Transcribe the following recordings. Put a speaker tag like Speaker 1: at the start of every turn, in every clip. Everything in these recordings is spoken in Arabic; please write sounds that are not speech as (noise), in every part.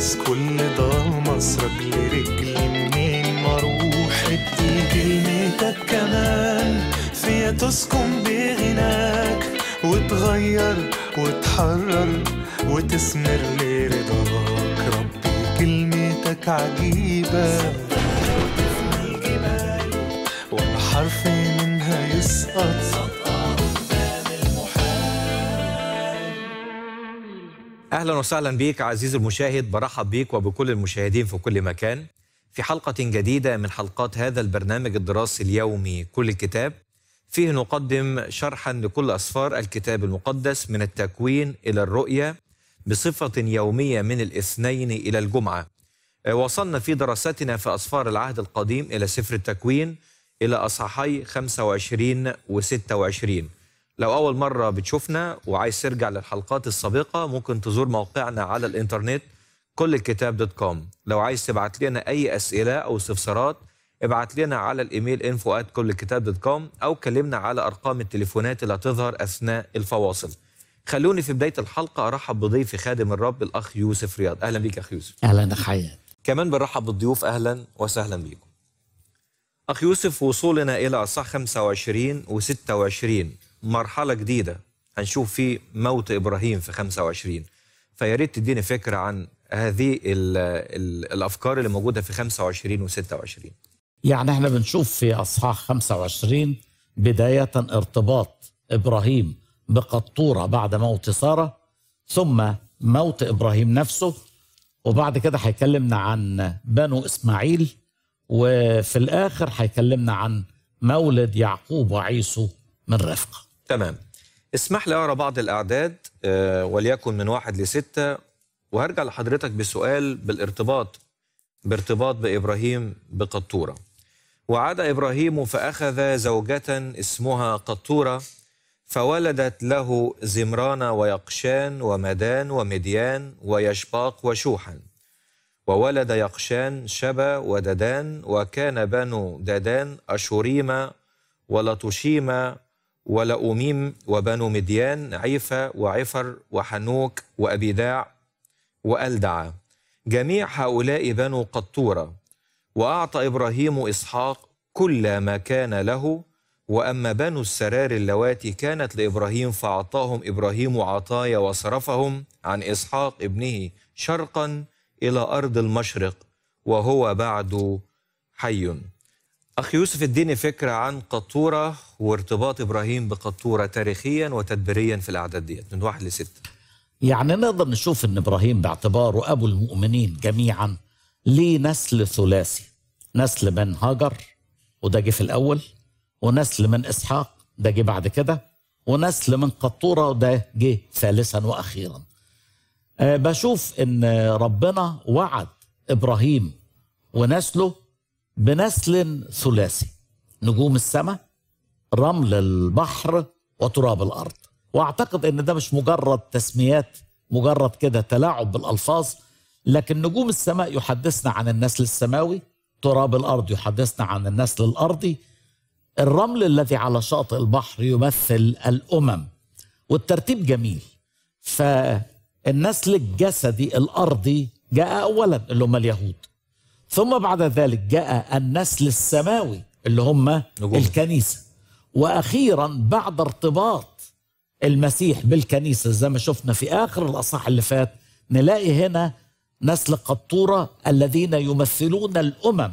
Speaker 1: بس كل ده مصرك لرجلي منين ما اروح ادي كلمتك كمان فيا تسكن بغناك وتغير وتحرر وتسمر لرضاك ربي كلمتك عجيبة وتفنى ولا حرف منها يسقط
Speaker 2: اهلا وسهلا بك عزيزي المشاهد برحب بك وبكل المشاهدين في كل مكان في حلقه جديده من حلقات هذا البرنامج الدراسي اليومي كل الكتاب فيه نقدم شرحا لكل اسفار الكتاب المقدس من التكوين الى الرؤيه بصفه يوميه من الاثنين الى الجمعه آه، وصلنا في دراستنا في اسفار العهد القديم الى سفر التكوين الى اصحاحي 25 و 26 لو أول مرة بتشوفنا وعايز ترجع للحلقات السابقة ممكن تزور موقعنا على الإنترنت كل الكتاب دوت كوم لو عايز تبعت لنا أي أسئلة أو استفسارات ابعت لنا على الإيميل انفو at كل الكتاب دوت كوم أو كلمنا على أرقام التليفونات اللي هتظهر أثناء الفواصل خلوني في بداية الحلقة أرحب بضيفي خادم الرب الأخ يوسف رياض أهلا بيك أخ يوسف أهلا حياك كمان بنرحب بالضيوف أهلا وسهلا بيكم أخ يوسف وصولنا إلى صح 25 و 26 مرحله جديده هنشوف في موت ابراهيم في 25 فيا ريت تديني فكره عن هذه ال ال الافكار اللي موجوده في 25 و26
Speaker 3: يعني احنا بنشوف في اصحاح 25 بدايه ارتباط ابراهيم بقطوره بعد موت ساره ثم موت ابراهيم نفسه وبعد كده هيكلمنا عن بنو اسماعيل وفي الاخر هيكلمنا عن مولد يعقوب وعيسو من رفقه
Speaker 2: تمام اسمح لي اقرا بعض الاعداد آه، وليكن من واحد لسته وهرجع لحضرتك بسؤال بالارتباط بارتباط بابراهيم بقطوره. وعاد ابراهيم فاخذ زوجه اسمها قطوره فولدت له زمران ويقشان ومدان ومديان ويشباق وشوحا. وولد يقشان شبا وددان وكان بنو ددان اشوريما ولطشيما ولأوميم وبنو مديان عيفة وعفر وحنوك وأبيداع وألدعة جميع هؤلاء بنو قطورة وأعطى إبراهيم إسحاق كل ما كان له وأما بنو السرار اللواتي كانت لإبراهيم فأعطاهم إبراهيم عطايا وصرفهم عن إسحاق ابنه شرقا إلى أرض المشرق وهو بعد حي أخ يوسف اديني فكرة عن قطورة وارتباط إبراهيم بقطورة تاريخيا وتدبيريا في الأعداد ديت من واحد لستة
Speaker 3: يعني نقدر نشوف أن إبراهيم باعتباره أبو المؤمنين جميعا ليه نسل ثلاثي نسل من هاجر وده جه في الأول ونسل من إسحاق ده جه بعد كده ونسل من قطورة وده جه ثالثا وأخيرا أه بشوف أن ربنا وعد إبراهيم ونسله بنسل ثلاثي نجوم السماء رمل البحر وتراب الارض واعتقد ان ده مش مجرد تسميات مجرد كده تلاعب بالالفاظ لكن نجوم السماء يحدثنا عن النسل السماوي تراب الارض يحدثنا عن النسل الارضي الرمل الذي على شاطئ البحر يمثل الامم والترتيب جميل فالنسل الجسدي الارضي جاء اولا اللي هم اليهود ثم بعد ذلك جاء النسل السماوي اللي هم نجوم. الكنيسة وأخيرا بعد ارتباط المسيح بالكنيسة زي ما شفنا في آخر الأصحاح اللي فات نلاقي هنا نسل قطورة الذين يمثلون الأمم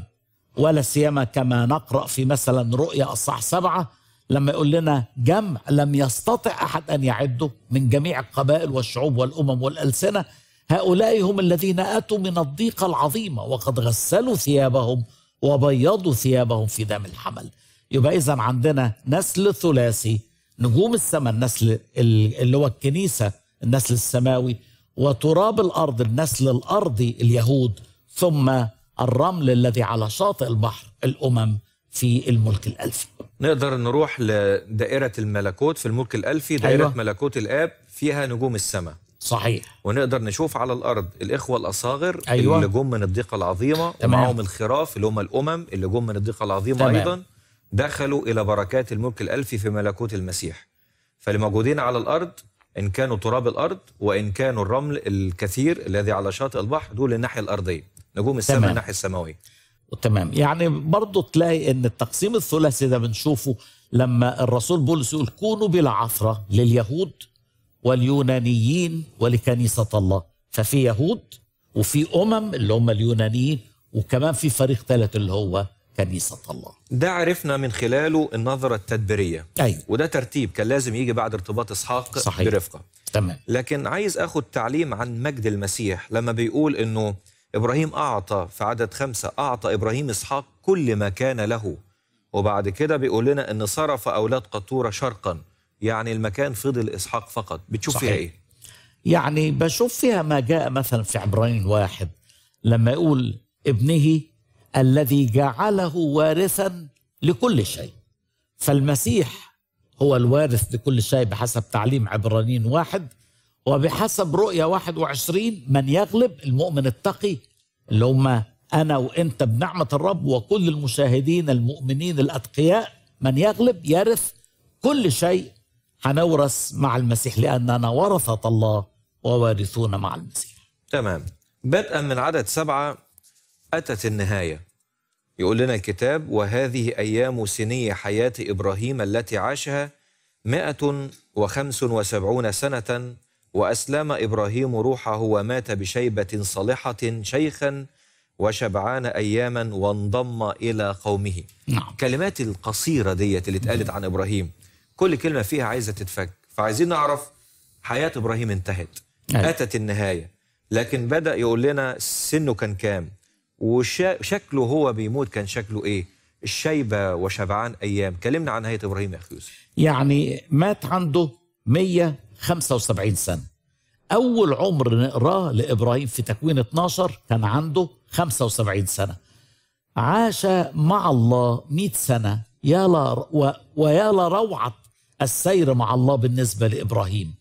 Speaker 3: ولا سيما كما نقرأ في مثلا رؤيا أصح سبعة لما يقول لنا جمع لم يستطع أحد أن يعده من جميع القبائل والشعوب والأمم والألسنة هؤلاء هم الذين أتوا من الضيقة العظيمة وقد غسلوا ثيابهم وبيضوا ثيابهم في دم الحمل يبقى إذا عندنا نسل ثلاثي نجوم السماء النسل اللي هو الكنيسة النسل السماوي وتراب الأرض النسل الأرضي اليهود ثم الرمل الذي على شاطئ البحر الأمم في الملك الألفي
Speaker 2: نقدر نروح لدائرة الملكوت في الملك الألفي دائرة أيوة. ملكوت الآب فيها نجوم السماء صحيح ونقدر نشوف على الارض الاخوه الاصاغر أيوة. اللي جم من الضيقه العظيمه تمام. ومعهم الخراف اللي هم الامم اللي جم من الضيقه العظيمه تمام. ايضا دخلوا الى بركات الملك الالفي في ملكوت المسيح فالموجودين على الارض ان كانوا تراب الارض وان كانوا الرمل الكثير الذي على شاطئ البحر دول الناحيه الارضيه نجوم السماء الناحيه السماويه
Speaker 3: تمام يعني برضه تلاقي ان التقسيم الثلاثي ده بنشوفه لما الرسول بولس يقول كونوا بلا عثره لليهود واليونانيين ولكنيسة الله ففي يهود وفي أمم اللي هم اليونانيين وكمان في فريق ثالث اللي هو كنيسة الله
Speaker 2: ده عرفنا من خلاله النظرة التدبيرية أيوة. وده ترتيب كان لازم يجي بعد ارتباط إسحاق صحيح. برفقة تمام لكن عايز أخد تعليم عن مجد المسيح لما بيقول أنه إبراهيم أعطى في عدد خمسة أعطى إبراهيم إسحاق كل ما كان له وبعد كده بيقول لنا أن صرف أولاد قطورة شرقا يعني المكان فضل إسحاق فقط بتشوف صحيح. فيها إيه؟
Speaker 3: يعني بشوف فيها ما جاء مثلا في عبرانيين واحد لما يقول ابنه الذي جعله وارثا لكل شيء فالمسيح هو الوارث لكل شيء بحسب تعليم عبرانيين واحد وبحسب رؤية 21 من يغلب المؤمن التقي اللي هم أنا وأنت بنعمة الرب وكل المشاهدين المؤمنين الأتقياء من يغلب يرث كل شيء هنورث مع المسيح لأننا ورثة الله ووارثون مع المسيح
Speaker 2: تمام بدءا من عدد سبعة أتت النهاية يقول لنا الكتاب وهذه أيام سني حياة إبراهيم التي عاشها مائة وخمس وسبعون سنة وأسلم إبراهيم روحه ومات بشيبة صالحة شيخا وشبعان أياما وانضم إلى قومه نعم. كلمات القصيرة ديت اللي اتقالت عن إبراهيم كل كلمه فيها عايزه تتفك فعايزين نعرف حياه ابراهيم انتهت أيه. اتت النهايه لكن بدا يقول لنا سنه كان كام وشكله هو بيموت كان شكله ايه الشيبه وشبعان ايام كلمنا عن هيئه ابراهيم يا
Speaker 3: اخي يوسف يعني مات عنده 175 سنه اول عمر نقراه لابراهيم في تكوين 12 كان عنده 75 سنه عاش مع الله 100 سنه يا لا ويا لروعه السير مع الله بالنسبة لإبراهيم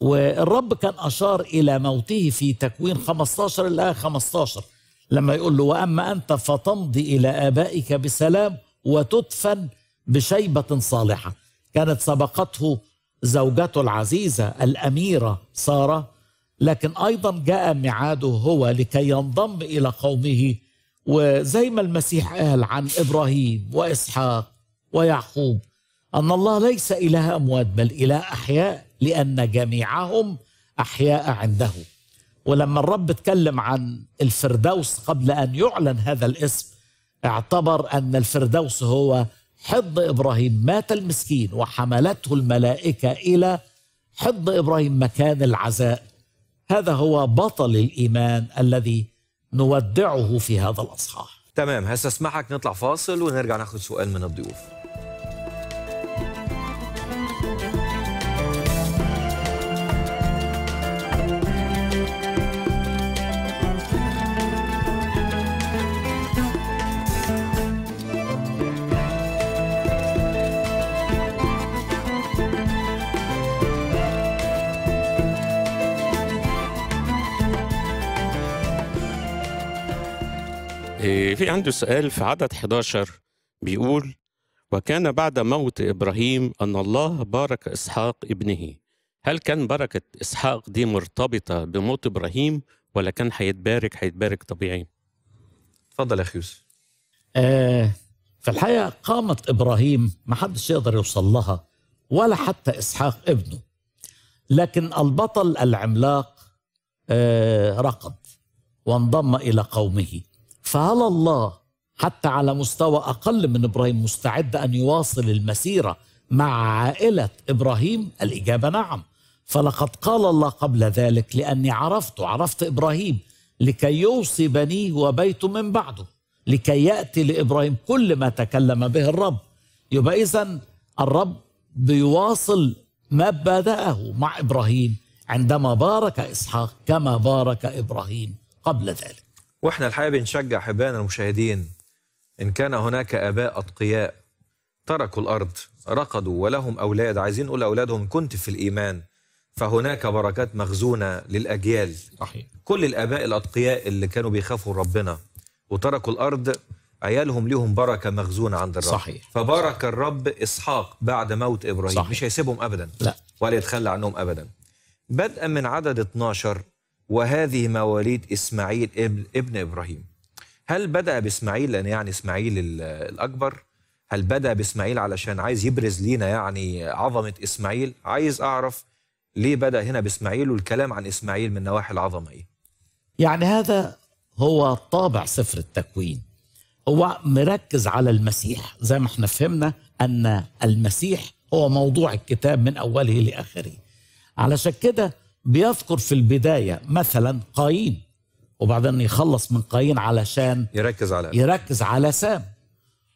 Speaker 3: والرب كان أشار إلى موته في تكوين 15 الآية 15 لما يقول له وأما أنت فتمضي إلى آبائك بسلام وتدفن بشيبة صالحة كانت سبقته زوجته العزيزة الأميرة سارة لكن أيضا جاء ميعاده هو لكي ينضم إلى قومه وزي ما المسيح قال عن إبراهيم وإسحاق ويعقوب أن الله ليس إله أموات بل إله أحياء لأن جميعهم أحياء عنده ولما الرب اتكلم عن الفردوس قبل أن يعلن هذا الاسم اعتبر أن الفردوس هو حض إبراهيم مات المسكين وحملته الملائكة إلى حض إبراهيم مكان العزاء هذا هو بطل الإيمان الذي نودعه في هذا الأصحاح
Speaker 2: تمام هسه اسمحك نطلع فاصل ونرجع ناخد سؤال من الضيوف
Speaker 3: في عنده سؤال في عدد 11 بيقول وكان بعد موت إبراهيم أن الله بارك إسحاق ابنه هل كان بركة إسحاق دي مرتبطة بموت إبراهيم ولا كان هيتبارك هيتبارك طبيعي اتفضل يا أخي يوسف آه في الحقيقة قامة إبراهيم ما حدش يقدر يوصل لها ولا حتى إسحاق ابنه لكن البطل العملاق آه رقد وانضم إلى قومه فهل الله حتى على مستوى أقل من إبراهيم مستعد أن يواصل المسيرة مع عائلة إبراهيم؟ الإجابة نعم فلقد قال الله قبل ذلك لأني عرفت عرفت إبراهيم لكي يوصي بنيه وبيته من بعده لكي يأتي لإبراهيم كل ما تكلم به الرب يبقى إذا الرب بيواصل ما بدأه مع إبراهيم عندما بارك إسحاق كما بارك إبراهيم قبل ذلك
Speaker 2: واحنا الحقيقه بنشجع احبائنا المشاهدين ان كان هناك اباء اتقياء تركوا الارض رقدوا ولهم اولاد عايزين نقول لاولادهم كنت في الايمان فهناك بركات مخزونه للاجيال صحيح كل الاباء الاتقياء اللي كانوا بيخافوا ربنا وتركوا الارض عيالهم ليهم بركه مخزونه عند الرب صحيح فبارك صحيح. الرب اسحاق بعد موت ابراهيم صحيح. مش هيسيبهم ابدا لا ولا يتخلى عنهم ابدا بدءا من عدد 12 وهذه مواليد إسماعيل ابن, ابن إبراهيم هل بدأ بإسماعيل لأن يعني إسماعيل الأكبر هل بدأ بإسماعيل علشان عايز يبرز لينا يعني عظمة إسماعيل عايز أعرف ليه بدأ هنا بإسماعيل والكلام عن إسماعيل من نواحي العظمة إيه
Speaker 3: يعني هذا هو طابع سفر التكوين هو مركز على المسيح زي ما احنا فهمنا أن المسيح هو موضوع الكتاب من أوله لآخره علشان كده بيذكر في البدايه مثلا قايين وبعدين يخلص من قايين علشان يركز على يركز على سام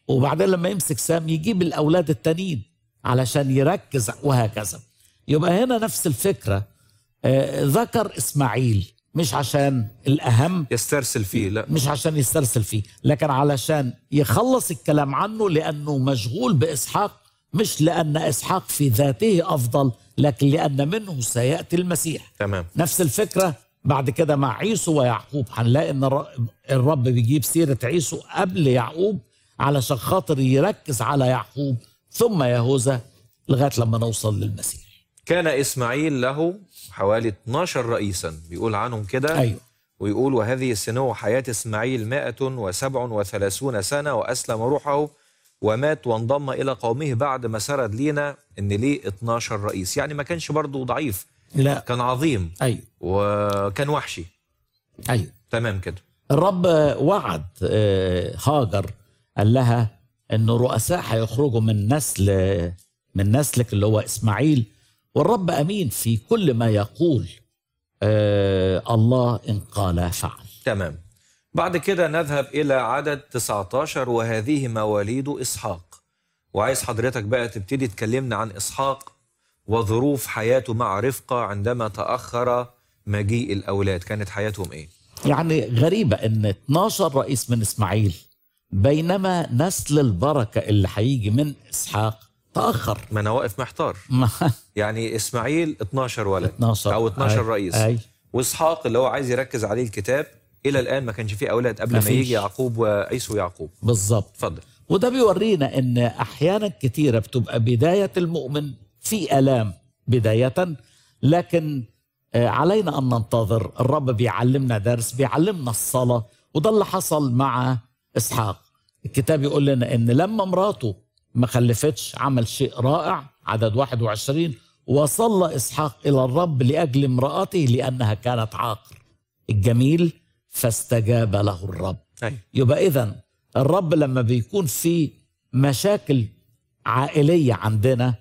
Speaker 3: وبعدين لما يمسك سام يجيب الاولاد التانيين علشان يركز وهكذا يبقى هنا نفس الفكره آه، ذكر اسماعيل مش عشان الاهم يسترسل فيه لا مش عشان يسترسل فيه لكن علشان يخلص الكلام عنه لانه مشغول باسحاق مش لان اسحاق في ذاته افضل لكن لأن منه سيأتي المسيح تمام نفس الفكرة بعد كده مع عيسو ويعقوب هنلاقي ان الرب بيجيب سيرة عيسو قبل يعقوب علشان خاطر يركز على يعقوب ثم يهوذا لغاية لما نوصل للمسيح
Speaker 2: كان إسماعيل له حوالي 12 رئيسا بيقول عنهم كده أيوه. ويقول وهذه السنة وحياة إسماعيل 137 سنة وأسلم روحه ومات وانضم إلى قومه بعد ما سرد لينا أن ليه 12 رئيس يعني ما كانش برضه ضعيف لا كان عظيم أيوة وكان وحشي أيوة تمام كده
Speaker 3: الرب وعد هاجر آه، قال لها أن رؤساء هيخرجوا من نسل من نسلك اللي هو إسماعيل والرب أمين في كل ما يقول آه، الله إن قال فعل
Speaker 2: تمام بعد كده نذهب إلى عدد 19 وهذه مواليد إسحاق وعايز حضرتك بقى تبتدي تكلمنا عن إسحاق وظروف حياته مع رفقة عندما تأخر مجيء الأولاد كانت حياتهم إيه؟
Speaker 3: يعني غريبة إن 12 رئيس من إسماعيل بينما نسل البركة اللي هيجي من إسحاق تأخر
Speaker 2: ما أنا واقف محتار (laughs) يعني إسماعيل 12 ولد 12 أو 12 أي. رئيس أي. وإسحاق اللي هو عايز يركز عليه الكتاب الى الان ما كانش في اولاد قبل ما يجي يعقوب وعيسو يعقوب بالظبط اتفضل
Speaker 3: وده بيورينا ان احيانا كتيره بتبقى بدايه المؤمن في الام بدايه لكن آه، علينا ان ننتظر الرب بيعلمنا درس بيعلمنا الصلاه وده اللي حصل مع اسحاق الكتاب يقول لنا ان لما مراته ما خلفتش عمل شيء رائع عدد 21 وصلى اسحاق الى الرب لاجل امراته لانها كانت عاقر الجميل فاستجاب له الرب أي. يبقى إذا الرب لما بيكون في مشاكل عائلية عندنا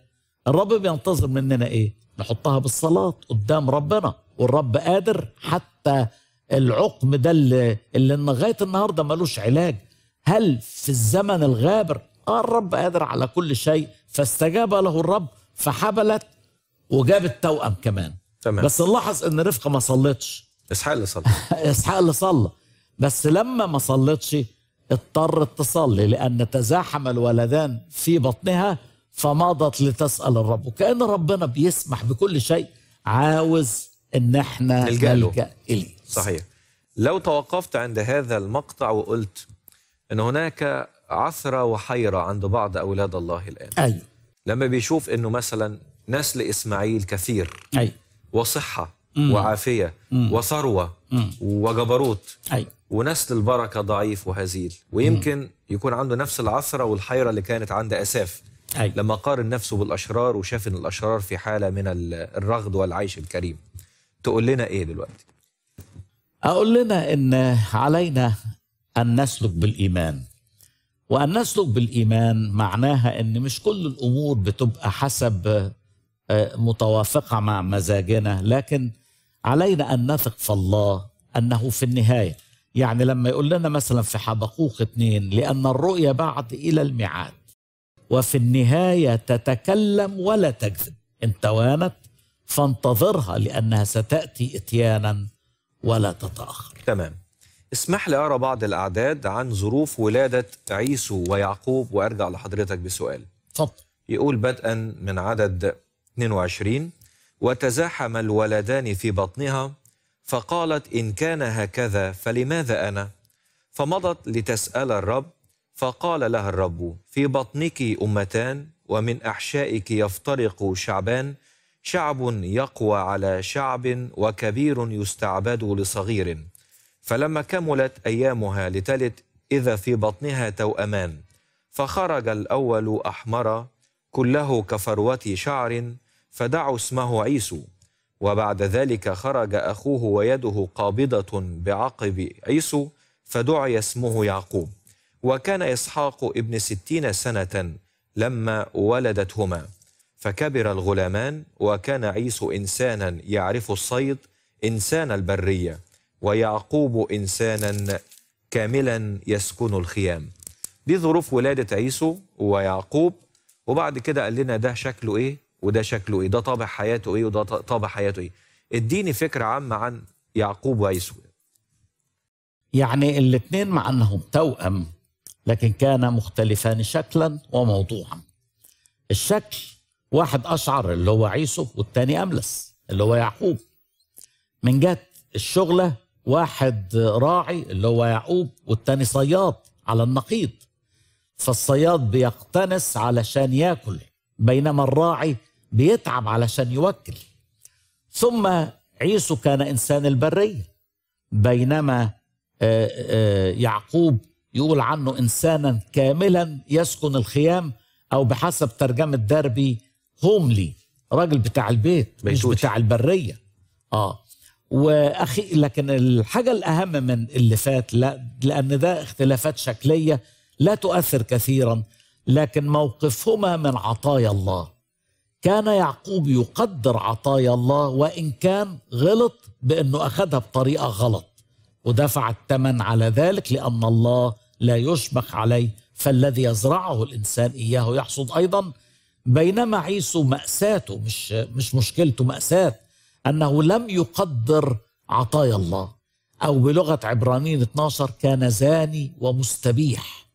Speaker 3: الرب بينتظر مننا إيه نحطها بالصلاة قدام ربنا والرب قادر حتى العقم ده اللي, اللي لغاية النهاردة ملوش علاج هل في الزمن الغابر آه الرب قادر على كل شيء فاستجاب له الرب فحبلت وجاب التوأم كمان تمام. بس نلاحظ ان رفقه ما صلتش اسحاق اللي صلى (laughs) اسحاق اللي صلى بس لما ما صلتش اضطرت تصلي لأن تزاحم الولدان في بطنها فمضت لتسأل الرب وكأن ربنا بيسمح بكل شيء عاوز إن احنا نلجأ إليه
Speaker 2: صحيح لو توقفت عند هذا المقطع وقلت أن هناك عثرة وحيرة عند بعض أولاد الله الآن أيوة. لما بيشوف أنه مثلا نسل إسماعيل كثير أيوة. وصحة مم. وعافيه مم. وثروه مم. وجبروت أيوة. ونسل البركه ضعيف وهزيل ويمكن مم. يكون عنده نفس العثره والحيره اللي كانت عند اساف أيوة. لما قارن نفسه بالاشرار وشاف ان الاشرار في حاله من الرغد والعيش الكريم تقول لنا ايه دلوقتي
Speaker 3: اقول لنا ان علينا ان نسلك بالايمان وان نسلك بالايمان معناها ان مش كل الامور بتبقى حسب آه، متوافقه مع مزاجنا لكن علينا أن نثق في الله أنه في النهاية يعني لما يقول لنا مثلا في حبقوق اثنين لأن الرؤيا بعد إلى الميعاد وفي النهاية تتكلم ولا تكذب إن توانت فانتظرها لأنها ستأتي إتيانا ولا تتأخر تمام
Speaker 2: اسمح لي أرى بعض الأعداد عن ظروف ولادة عيسو ويعقوب وأرجع لحضرتك بسؤال فضل. يقول بدءا من عدد 22 وتزاحم الولدان في بطنها فقالت إن كان هكذا فلماذا أنا؟ فمضت لتسأل الرب فقال لها الرب في بطنك أمتان ومن أحشائك يفترق شعبان شعب يقوى على شعب وكبير يستعبد لصغير فلما كملت أيامها لتلت إذا في بطنها توأمان فخرج الأول أحمر كله كفروة شعر فدعوا اسمه عيسو وبعد ذلك خرج اخوه ويده قابضه بعقب عيسو فدعي اسمه يعقوب وكان اسحاق ابن ستين سنه لما ولدتهما فكبر الغلامان وكان عيسو انسانا يعرف الصيد انسان البريه ويعقوب انسانا كاملا يسكن الخيام دي ظروف ولاده عيسو ويعقوب وبعد كده قال لنا ده شكله ايه وده شكله ايه ده طابع حياته ايه وده طابع حياته ايه اديني فكره عامه عن يعقوب ويسوع
Speaker 3: يعني الاثنين مع انهم توأم لكن كانا مختلفان شكلا وموضوعا الشكل واحد اشعر اللي هو عيسو والتاني املس اللي هو يعقوب من جهه الشغله واحد راعي اللي هو يعقوب والتاني صياد على النقيض فالصياد بيقتنص علشان ياكل بينما الراعي بيتعب علشان يوكل ثم عيسو كان انسان البريه بينما آه، آه، يعقوب يقول عنه انسانا كاملا يسكن الخيام او بحسب ترجمه دربي هوملي راجل بتاع البيت مش بتاع البريه اه واخي لكن الحاجه الاهم من اللي فات لا لان ده اختلافات شكليه لا تؤثر كثيرا لكن موقفهما من عطايا الله كان يعقوب يقدر عطايا الله وان كان غلط بانه اخذها بطريقه غلط ودفع الثمن على ذلك لان الله لا يشبخ عليه فالذي يزرعه الانسان اياه يحصد ايضا بينما عيسو ماساته مش مش مشكلته ماساه انه لم يقدر عطايا الله او بلغه عبرانيين 12 كان زاني ومستبيح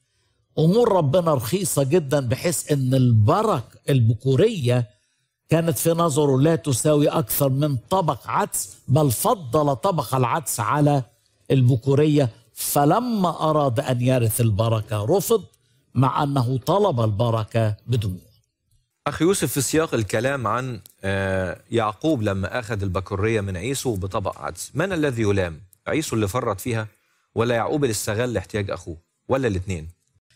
Speaker 3: امور ربنا رخيصه جدا بحيث ان البرك البكوريه كانت في نظره لا تساوي أكثر من طبق عدس بل فضل طبق العدس على البكورية فلما أراد أن يرث البركة رفض مع أنه طلب البركة بدموع
Speaker 2: أخ يوسف في سياق الكلام عن آه، يعقوب لما أخذ البكورية من عيسو بطبق عدس من الذي يلام؟ عيسو اللي فرط فيها ولا يعقوب اللي استغل احتياج أخوه
Speaker 3: ولا الاثنين؟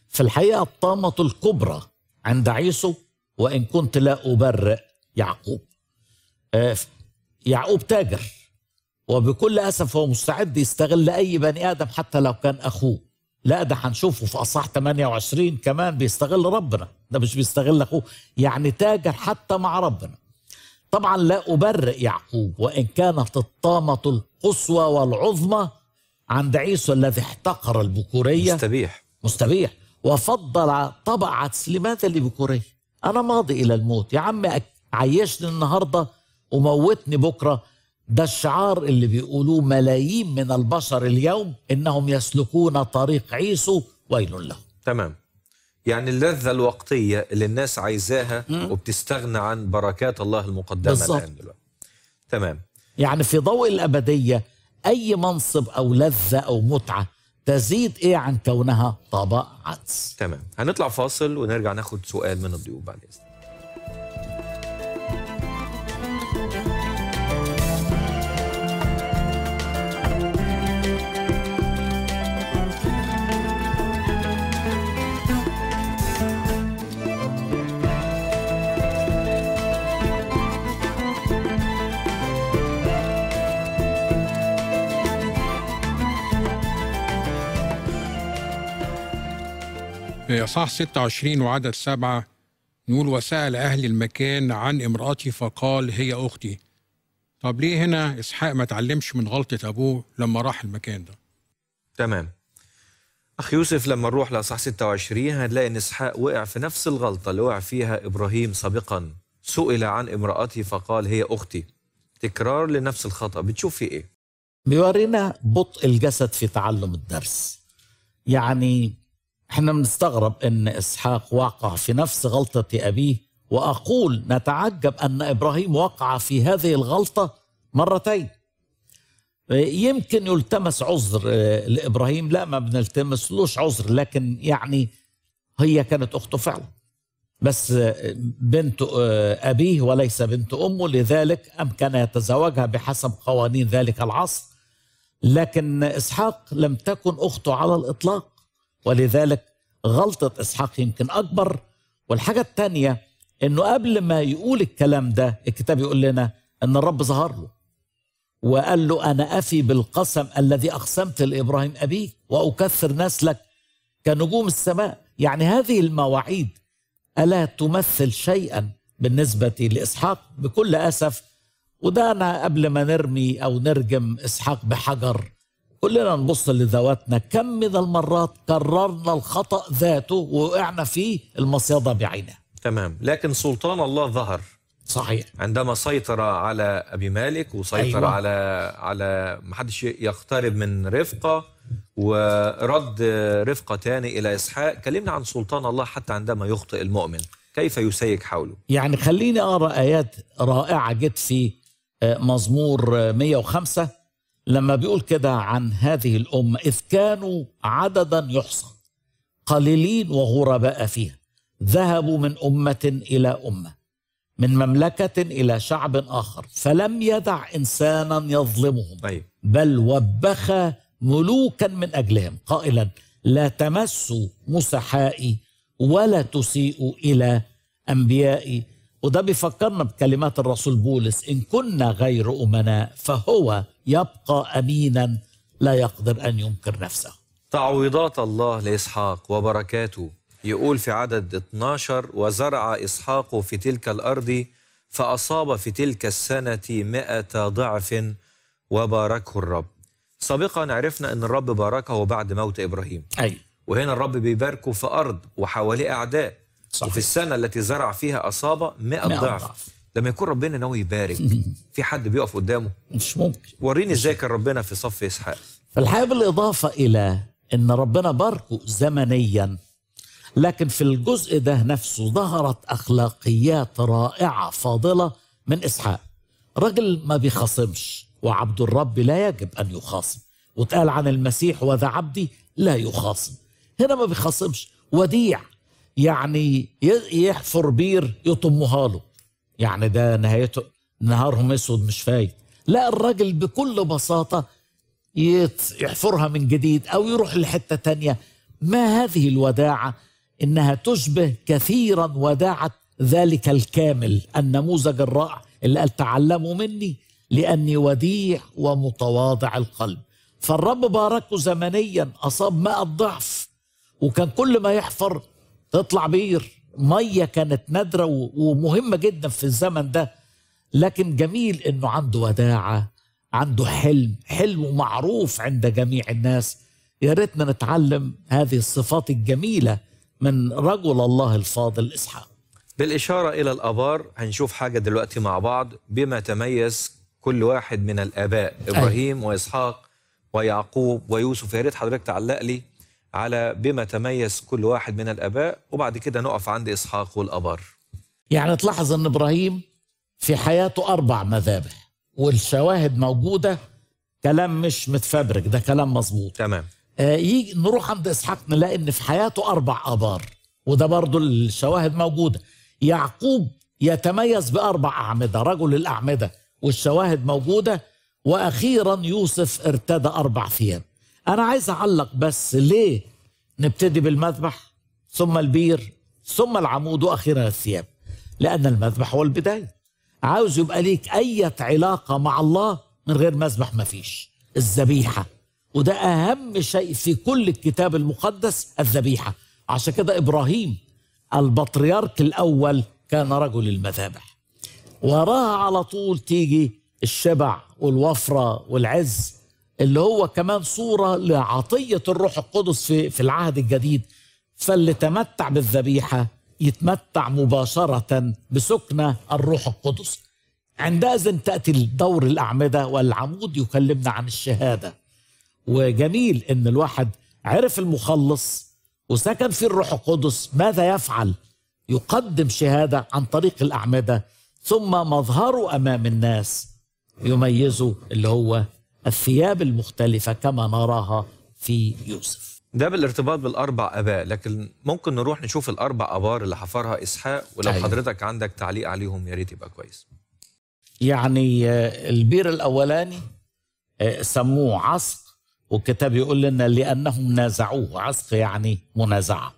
Speaker 3: في الحقيقة الطامة الكبرى عند عيسو وإن كنت لا أبرئ يعقوب آه، يعقوب تاجر وبكل أسف هو مستعد يستغل أي بني آدم حتى لو كان أخوه لا ده هنشوفه في أصح 28 كمان بيستغل ربنا ده مش بيستغل أخوه يعني تاجر حتى مع ربنا طبعا لا أبرئ يعقوب وإن كانت الطامة القصوى والعظمى عند عيسو الذي احتقر البكورية مستبيح مستبيح وفضل طبعة لماذا البكورية أنا ماضي إلى الموت يا عم عيشني النهارده وموتني بكره ده الشعار اللي بيقولوه ملايين من البشر اليوم انهم يسلكون طريق عيسو
Speaker 2: ويل لهم تمام يعني اللذة الوقتية اللي الناس عايزاها وبتستغنى عن بركات الله المقدمة بالظبط تمام
Speaker 3: يعني في ضوء الأبدية أي منصب أو لذة أو متعة تزيد إيه عن كونها طبق
Speaker 2: عدس تمام هنطلع فاصل ونرجع ناخد سؤال من الضيوف بعد إذنك
Speaker 3: إصحاح 26 وعدد سبعة نقول وسأل أهل المكان عن امرأتي فقال هي أختي طب ليه هنا إسحاق ما تعلمش من غلطة أبوه لما راح المكان ده تمام أخ
Speaker 2: يوسف لما نروح لأصح 26 هنلاقي إن إسحاق وقع في نفس الغلطة اللي وقع فيها إبراهيم سابقا سئل عن امرأته فقال هي أختي تكرار لنفس الخطأ بتشوف
Speaker 3: فيه إيه؟ بيورينا بطء الجسد في تعلم الدرس يعني احنا بنستغرب ان اسحاق وقع في نفس غلطه ابيه واقول نتعجب ان ابراهيم وقع في هذه الغلطه مرتين يمكن يلتمس عذر آه، لابراهيم لا ما بنلتمسلوش عذر لكن يعني هي كانت اخته فعلا بس آه، بنت آه، ابيه وليس بنت امه لذلك امكن يتزوجها بحسب قوانين ذلك العصر لكن اسحاق لم تكن اخته على الاطلاق ولذلك غلطة إسحاق يمكن أكبر والحاجة الثانية إنه قبل ما يقول الكلام ده الكتاب يقول لنا إن الرب ظهر له وقال له أنا أفي بالقسم الذي أقسمت لإبراهيم أبيه وأكثر نسلك كنجوم السماء يعني هذه المواعيد ألا تمثل شيئا بالنسبة لإسحاق بكل أسف وده أنا قبل ما نرمي أو نرجم إسحاق بحجر كلنا نبص لذواتنا كم من المرات كررنا الخطأ ذاته ووقعنا فيه المصيدة بعينه تمام لكن سلطان
Speaker 2: الله ظهر صحيح عندما سيطر على أبي مالك وسيطر أيوة. على على ما حدش يقترب من رفقة ورد رفقة تاني إلى إسحاق كلمنا عن سلطان الله حتى عندما يخطئ المؤمن كيف يسيك حوله
Speaker 3: يعني خليني أقرأ آيات رائعة جت في آه، مزمور 105 آه، لما بيقول كده عن هذه الأمة إذ كانوا عددا يحصى قليلين وغرباء فيها ذهبوا من أمة إلى أمة من مملكة إلى شعب آخر فلم يدع إنسانا يظلمهم طيب. بل وبخ ملوكا من أجلهم قائلا لا تمسوا مسحائي ولا تسيئوا إلى أنبيائي وده بيفكرنا بكلمات الرسول بولس إن كنا غير أمناء فهو يبقى امينا لا يقدر ان ينكر نفسه.
Speaker 2: تعويضات الله لاسحاق وبركاته يقول في عدد 12 وزرع اسحاق في تلك الارض فاصاب في تلك السنه 100 ضعف وباركه الرب. سابقا عرفنا ان الرب باركه بعد موت ابراهيم. اي وهنا الرب بيباركه في ارض وحواليه اعداء. صحيح. وفي السنه التي زرع فيها اصاب 100 ضعف. ضعف. لما يكون ربنا ناوي يبارك (laughs) في حد بيقف قدامه مش ممكن وريني ازاي كان ربنا في صف اسحاق
Speaker 3: فالحقيقه بالاضافه الى ان ربنا باركه زمنيا لكن في الجزء ده نفسه ظهرت اخلاقيات رائعه فاضله من اسحاق رجل ما بيخاصمش وعبد الرب لا يجب ان يخاصم وتقال عن المسيح وذا عبدي لا يخاصم هنا ما بيخاصمش وديع يعني يحفر بير يطمها له يعني ده نهايته نهارهم اسود مش فايت لا الراجل بكل بساطة يحفرها من جديد أو يروح لحتة تانية ما هذه الوداعة إنها تشبه كثيرا وداعة ذلك الكامل النموذج الرائع اللي قال تعلموا مني لأني وديع ومتواضع القلب فالرب باركه زمنيا أصاب ماء الضعف وكان كل ما يحفر تطلع بير ميه كانت نادره ومهمه جدا في الزمن ده لكن جميل انه عنده وداعه عنده حلم حلم معروف عند جميع الناس يا ريتنا نتعلم هذه الصفات الجميله من رجل الله الفاضل اسحاق
Speaker 2: بالاشاره الى الابار هنشوف حاجه دلوقتي مع بعض بما تميز كل واحد من الاباء ابراهيم أي. واسحاق ويعقوب ويوسف يا ريت حضرتك تعلق لي على بما تميز كل واحد من الاباء وبعد كده نقف عند اسحاق والابار
Speaker 3: يعني تلاحظ ان ابراهيم في حياته اربع مذابح والشواهد موجوده كلام مش متفبرك ده كلام مظبوط تمام آه يجي نروح عند اسحاق نلاقي ان في حياته اربع ابار وده برضو الشواهد موجوده يعقوب يتميز باربع اعمده رجل الاعمده والشواهد موجوده واخيرا يوسف ارتدى اربع ثياب أنا عايز أعلق بس ليه نبتدي بالمذبح ثم البير ثم العمود وأخيرا الثياب لأن المذبح هو البداية عاوز يبقى ليك أي علاقة مع الله من غير مذبح مفيش الذبيحة وده أهم شيء في كل الكتاب المقدس الذبيحة عشان كده إبراهيم البطريرك الأول كان رجل المذابح وراها على طول تيجي الشبع والوفرة والعز اللي هو كمان صورة لعطية الروح القدس في, في العهد الجديد فاللي تمتع بالذبيحة يتمتع مباشرة بسكنة الروح القدس عندئذ تأتي دور الأعمدة والعمود يكلمنا عن الشهادة وجميل إن الواحد عرف المخلص وسكن في الروح القدس ماذا يفعل يقدم شهادة عن طريق الأعمدة ثم مظهره أمام الناس يميزه اللي هو الثياب المختلفة كما نراها في يوسف
Speaker 2: ده بالارتباط بالأربع آباء لكن ممكن نروح نشوف الأربع آبار اللي حفرها إسحاق ولو أيوة. حضرتك عندك تعليق عليهم يا ريت يبقى كويس
Speaker 3: يعني آه، البير الأولاني آه، سموه عصق والكتاب يقول لنا لأنهم نازعوه عصق يعني منازعة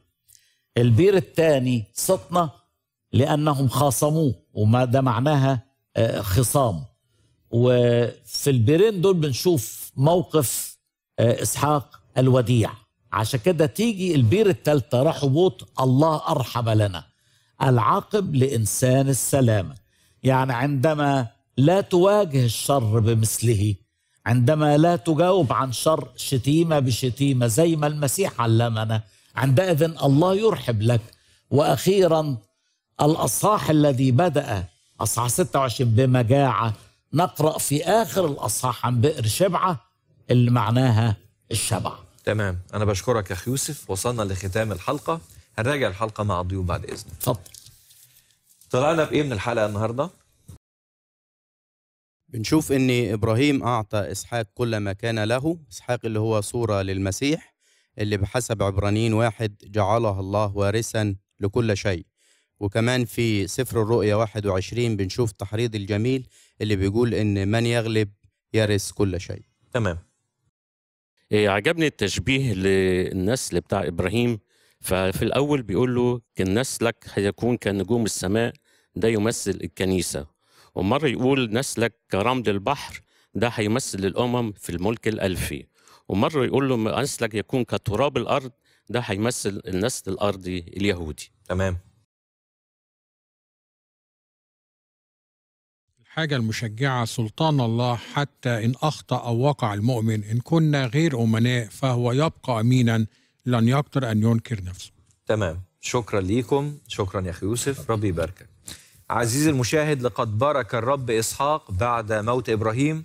Speaker 3: البير الثاني سطنة لأنهم خاصموه وما ده معناها آه، خصام وفي البيرين دول بنشوف موقف آه، اسحاق الوديع عشان كده تيجي البير الثالثه راحوا بوط الله ارحم لنا العاقب لانسان السلامه يعني عندما لا تواجه الشر بمثله عندما لا تجاوب عن شر شتيمه بشتيمه زي ما المسيح علمنا عندئذ الله يرحب لك واخيرا الاصحاح الذي بدا اصحاح 26 بمجاعه نقرأ في آخر الأصحاح عن بئر شبعة اللي معناها الشبع
Speaker 2: تمام أنا بشكرك يا اخ يوسف وصلنا لختام الحلقة هنراجع الحلقة مع الضيوف بعد إذنك اتفضل طلعنا بإيه من الحلقة النهاردة؟ بنشوف إن إبراهيم أعطى إسحاق كل ما كان له إسحاق اللي هو صورة للمسيح اللي بحسب عبرانيين واحد جعلها الله وارثا لكل شيء وكمان في سفر الرؤيا 21 بنشوف تحريض الجميل اللي بيقول ان من يغلب يرث كل شيء تمام
Speaker 3: إيه عجبني التشبيه للنسل بتاع ابراهيم ففي الاول بيقول له كان نسلك هيكون كنجوم السماء ده يمثل الكنيسه ومره يقول نسلك كرمل البحر ده هيمثل الامم في الملك الالفي ومره يقول له نسلك يكون كتراب الارض ده هيمثل النسل الارضي اليهودي تمام
Speaker 2: حاجة المشجعة سلطان الله حتى إن أخطأ
Speaker 3: أو وقع المؤمن إن كنا غير أمناء فهو يبقى أمينا لن يقدر أن ينكر نفسه
Speaker 2: تمام شكرا ليكم شكرا يا أخي يوسف ربي يباركك عزيزي المشاهد لقد بارك الرب إسحاق بعد موت إبراهيم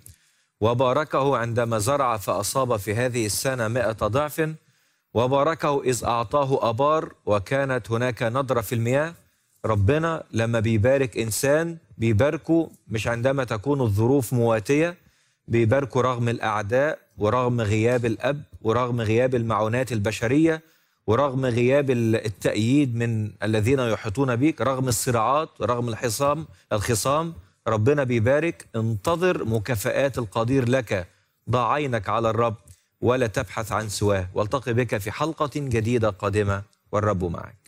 Speaker 2: وباركه عندما زرع فأصاب في هذه السنة مئة ضعف وباركه إذ أعطاه أبار وكانت هناك نضرة في المياه ربنا لما بيبارك إنسان بيباركوا مش عندما تكون الظروف مواتية بيباركوا رغم الأعداء ورغم غياب الأب ورغم غياب المعونات البشرية ورغم غياب التأييد من الذين يحيطون بك رغم الصراعات رغم الحصام الخصام ربنا بيبارك انتظر مكافآت القدير لك ضع عينك على الرب ولا تبحث عن سواه والتقي بك في حلقة جديدة قادمة والرب معك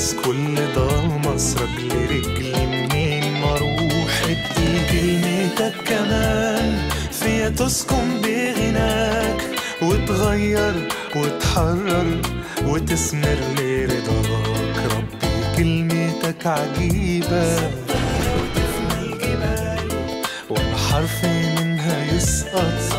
Speaker 1: الناس كل ده مصرك لرجلي منين ما اروح ادي كلمتك كمان فيا تسكن بغناك وتغير وتحرر وتسمر لرضاك ربي كلمتك عجيبة وتفنى الجبال ولا حرف منها يسقط